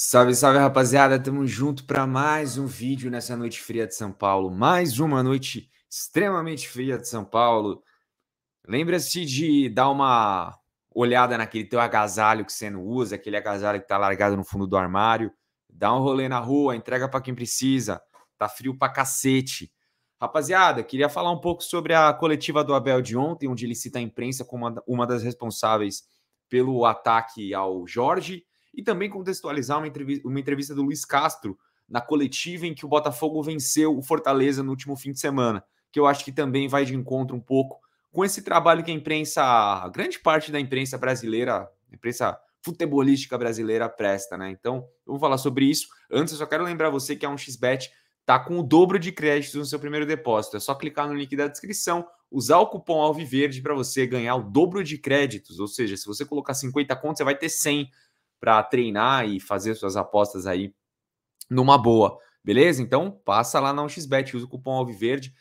Salve, salve, rapaziada. Tamo junto para mais um vídeo nessa noite fria de São Paulo. Mais uma noite extremamente fria de São Paulo. Lembra-se de dar uma olhada naquele teu agasalho que você não usa, aquele agasalho que tá largado no fundo do armário. Dá um rolê na rua, entrega para quem precisa. Tá frio pra cacete. Rapaziada, queria falar um pouco sobre a coletiva do Abel de ontem, onde ele cita a imprensa como uma das responsáveis pelo ataque ao Jorge e também contextualizar uma entrevista, uma entrevista do Luiz Castro na coletiva em que o Botafogo venceu o Fortaleza no último fim de semana, que eu acho que também vai de encontro um pouco com esse trabalho que a imprensa, a grande parte da imprensa brasileira, a imprensa futebolística brasileira presta, né? Então, eu vou falar sobre isso. Antes, eu só quero lembrar você que a 1xBet tá com o dobro de créditos no seu primeiro depósito. É só clicar no link da descrição, usar o cupom Alviverde para você ganhar o dobro de créditos, ou seja, se você colocar 50 contos, você vai ter 100 para treinar e fazer suas apostas aí numa boa, beleza? Então passa lá na 1xBet, usa o cupom Alviverde.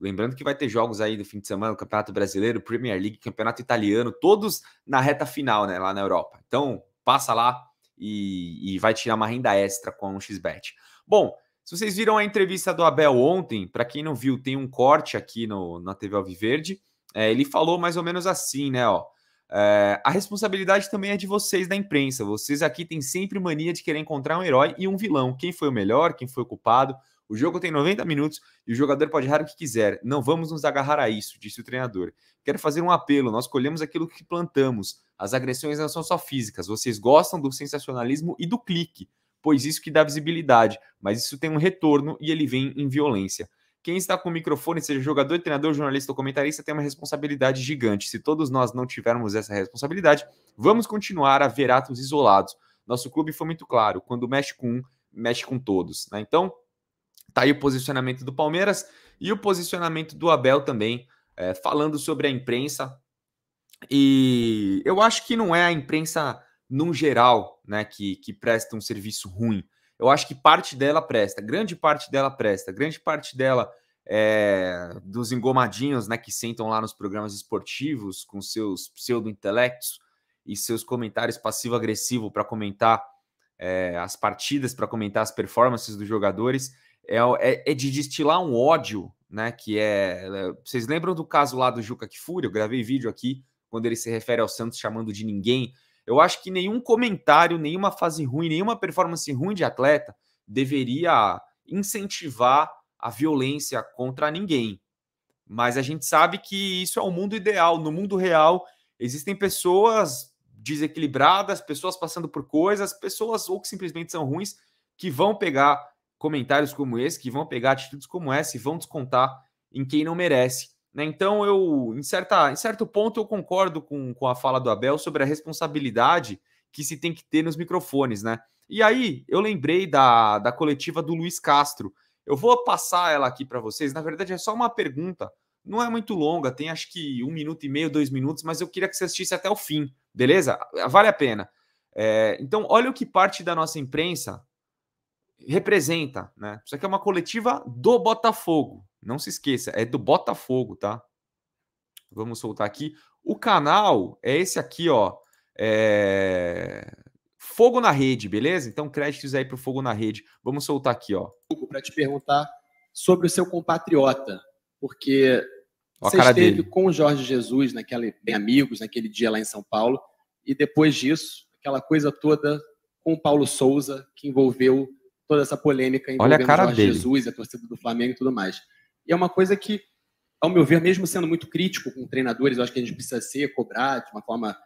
Lembrando que vai ter jogos aí do fim de semana, Campeonato Brasileiro, Premier League, Campeonato Italiano, todos na reta final, né, lá na Europa. Então, passa lá e, e vai tirar uma renda extra com a 1xBet. Bom, se vocês viram a entrevista do Abel ontem, para quem não viu, tem um corte aqui no, na TV Alviverde. É, ele falou mais ou menos assim, né? Ó, é, a responsabilidade também é de vocês da imprensa. Vocês aqui têm sempre mania de querer encontrar um herói e um vilão. Quem foi o melhor, quem foi o culpado. O jogo tem 90 minutos e o jogador pode errar o que quiser. Não vamos nos agarrar a isso, disse o treinador. Quero fazer um apelo: nós colhemos aquilo que plantamos. As agressões não são só físicas. Vocês gostam do sensacionalismo e do clique, pois isso que dá visibilidade, mas isso tem um retorno e ele vem em violência. Quem está com o microfone, seja jogador, treinador, jornalista ou comentarista, tem uma responsabilidade gigante. Se todos nós não tivermos essa responsabilidade, vamos continuar a ver atos isolados. Nosso clube foi muito claro: quando mexe com um, mexe com todos. Né? Então, tá aí o posicionamento do Palmeiras e o posicionamento do Abel também, é, falando sobre a imprensa. E eu acho que não é a imprensa num geral né, que, que presta um serviço ruim eu acho que parte dela presta, grande parte dela presta, grande parte dela é, dos engomadinhos, né, que sentam lá nos programas esportivos com seus pseudo-intelectos e seus comentários passivo-agressivo para comentar é, as partidas, para comentar as performances dos jogadores, é, é, é, de destilar um ódio, né, que é... é vocês lembram do caso lá do Juca Fúria? Eu gravei vídeo aqui quando ele se refere ao Santos chamando de ninguém eu acho que nenhum comentário, nenhuma fase ruim, nenhuma performance ruim de atleta deveria incentivar a violência contra ninguém. Mas a gente sabe que isso é o um mundo ideal. No mundo real, existem pessoas desequilibradas, pessoas passando por coisas, pessoas ou que simplesmente são ruins, que vão pegar comentários como esse, que vão pegar atitudes como essa e vão descontar em quem não merece. Né? Então, eu, em, certa, em certo ponto, eu concordo com, com a fala do Abel sobre a responsabilidade que se tem que ter nos microfones, né? E aí, eu lembrei da, da coletiva do Luiz Castro. Eu vou passar ela aqui para vocês. Na verdade, é só uma pergunta. Não é muito longa, tem acho que um minuto e meio, dois minutos, mas eu queria que você assistisse até o fim, beleza? Vale a pena. É, então, olha o que parte da nossa imprensa representa, né? Isso aqui é uma coletiva do Botafogo, não se esqueça, é do Botafogo, tá? Vamos soltar aqui. O canal é esse aqui, ó. É... Fogo na rede, beleza? Então, créditos aí pro Fogo na Rede. Vamos soltar aqui, ó. Para te perguntar sobre o seu compatriota, porque ó você esteve dele. com o Jorge Jesus, naquele, bem amigos, naquele dia lá em São Paulo, e depois disso, aquela coisa toda com o Paulo Souza, que envolveu toda essa polêmica envolvendo Olha a cara Jorge dele. Jesus, a torcida do Flamengo e tudo mais. E é uma coisa que, ao meu ver, mesmo sendo muito crítico com treinadores, eu acho que a gente precisa ser, cobrado de uma forma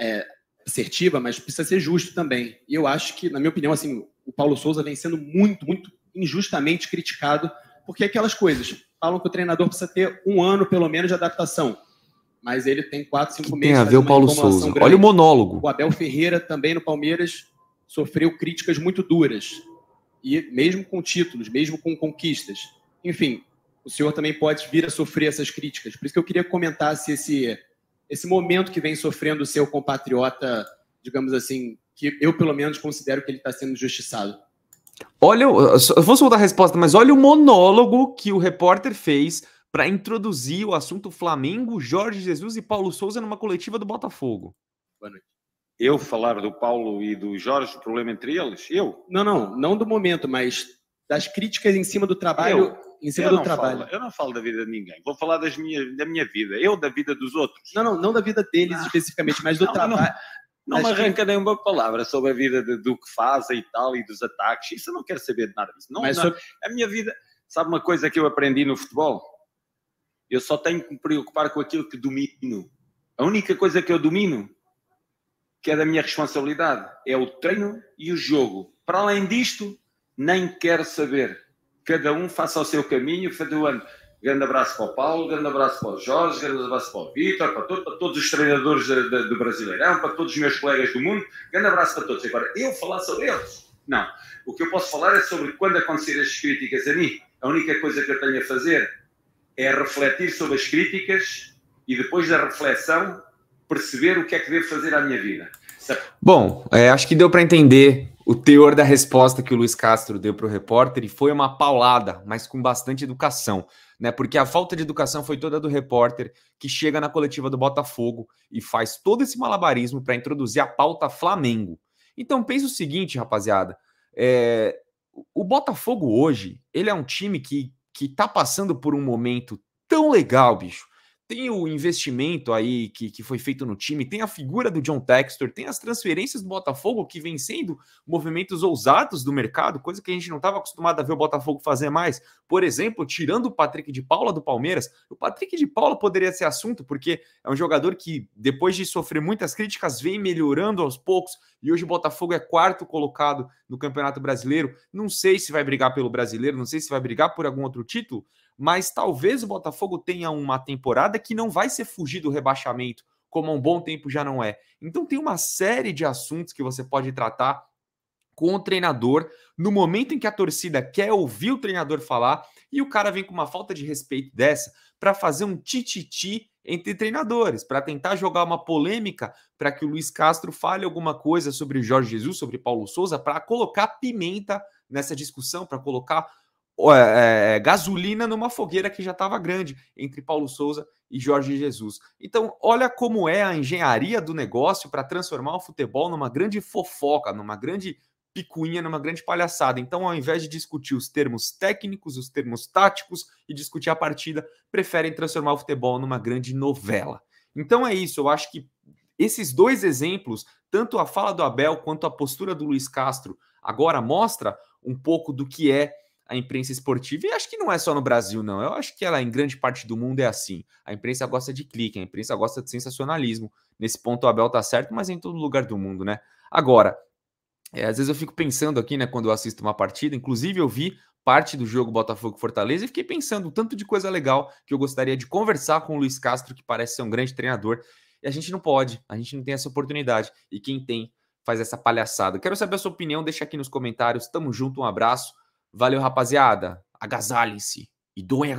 é, assertiva, mas precisa ser justo também. E eu acho que, na minha opinião, assim, o Paulo Souza vem sendo muito, muito injustamente criticado, porque é aquelas coisas. Falam que o treinador precisa ter um ano, pelo menos, de adaptação mas ele tem quatro cinco meses. Tem a ver o Paulo Souza. Grande. Olha o monólogo. O Abel Ferreira também no Palmeiras sofreu críticas muito duras. E mesmo com títulos, mesmo com conquistas enfim, o senhor também pode vir a sofrer essas críticas. Por isso que eu queria comentar se esse, esse momento que vem sofrendo o seu compatriota, digamos assim, que eu pelo menos considero que ele está sendo justiçado. Olha, eu vou soltar a resposta, mas olha o monólogo que o repórter fez para introduzir o assunto Flamengo, Jorge Jesus e Paulo Souza numa coletiva do Botafogo. Boa noite. Eu falar do Paulo e do Jorge, o problema entre eles? Eu? Não, não, não do momento, mas das críticas em cima do trabalho eu em cima eu do trabalho. Falo, eu não falo da vida de ninguém, vou falar das minha, da minha vida, eu da vida dos outros. Não, não, não da vida deles ah. especificamente, mas do trabalho. Não, me arranca que... nenhuma palavra sobre a vida de, do que fazem e tal, e dos ataques. Isso eu não quero saber de nada disso. Não, não. Sobre... A minha vida. Sabe uma coisa que eu aprendi no futebol? Eu só tenho que me preocupar com aquilo que domino. A única coisa que eu domino, que é da minha responsabilidade, é o treino e o jogo. Para além disto, nem quero saber cada um faça o seu caminho, cada ano. Grande abraço para o Paulo, grande abraço para o Jorge, grande abraço para o Vitor, para, todo, para, todos os treinadores do Brasileirão, para todos os meus colegas do mundo, grande abraço para todos. Agora, eu falar sobre eles? Não. O que eu posso falar é sobre quando acontecer as críticas a mim. A única coisa que eu tenho a fazer é refletir sobre as críticas e depois da reflexão perceber o que é que devo fazer à minha vida. Bom, é, acho que deu para entender o teor da resposta que o Luiz Castro deu para o repórter e foi uma paulada, mas com bastante educação, né? Porque a falta de educação foi toda do repórter que chega na coletiva do Botafogo e faz todo esse malabarismo para introduzir a pauta Flamengo. Então pense o seguinte, rapaziada, é... o Botafogo hoje ele é um time que que está passando por um momento tão legal, bicho, tem o investimento aí que, que foi feito no time, tem a figura do John Textor, tem as transferências do Botafogo que vem sendo movimentos ousados do mercado, coisa que a gente não estava acostumado a ver o Botafogo fazer mais. Por exemplo, tirando o Patrick de Paula do Palmeiras, o Patrick de Paula poderia ser assunto, porque é um jogador que, depois de sofrer muitas críticas, vem melhorando aos poucos, e hoje o Botafogo é quarto colocado no Campeonato Brasileiro. Não sei se vai brigar pelo brasileiro, não sei se vai brigar por algum outro título, mas talvez o Botafogo tenha uma temporada que não vai ser fugir do rebaixamento, como há um bom tempo já não é. Então tem uma série de assuntos que você pode tratar com o treinador no momento em que a torcida quer ouvir o treinador falar e o cara vem com uma falta de respeito dessa para fazer um tititi entre treinadores, para tentar jogar uma polêmica para que o Luiz Castro fale alguma coisa sobre o Jorge Jesus, sobre Paulo Souza, para colocar pimenta nessa discussão, para colocar é, é, é, gasolina numa fogueira que já estava grande entre Paulo Souza e Jorge Jesus. Então, olha como é a engenharia do negócio para transformar o futebol numa grande fofoca, numa grande picuinha, numa grande palhaçada. Então, ao invés de discutir os termos técnicos, os termos táticos e discutir a partida, preferem transformar o futebol numa grande novela. Então é isso, eu acho que esses dois exemplos, tanto a fala do Abel quanto a postura do Luiz Castro, agora mostra um pouco do que é a imprensa esportiva, e acho que não é só no Brasil, não. Eu acho que ela, em grande parte do mundo, é assim. A imprensa gosta de clique, a imprensa gosta de sensacionalismo. Nesse ponto o Abel tá certo, mas é em todo lugar do mundo, né? Agora, é, às vezes eu fico pensando aqui, né, quando eu assisto uma partida, inclusive eu vi parte do jogo Botafogo Fortaleza e fiquei pensando o tanto de coisa legal que eu gostaria de conversar com o Luiz Castro, que parece ser um grande treinador, e a gente não pode, a gente não tem essa oportunidade. E quem tem faz essa palhaçada. Quero saber a sua opinião, deixa aqui nos comentários. Tamo junto, um abraço. Valeu, rapaziada. Agasalhem-se e doem a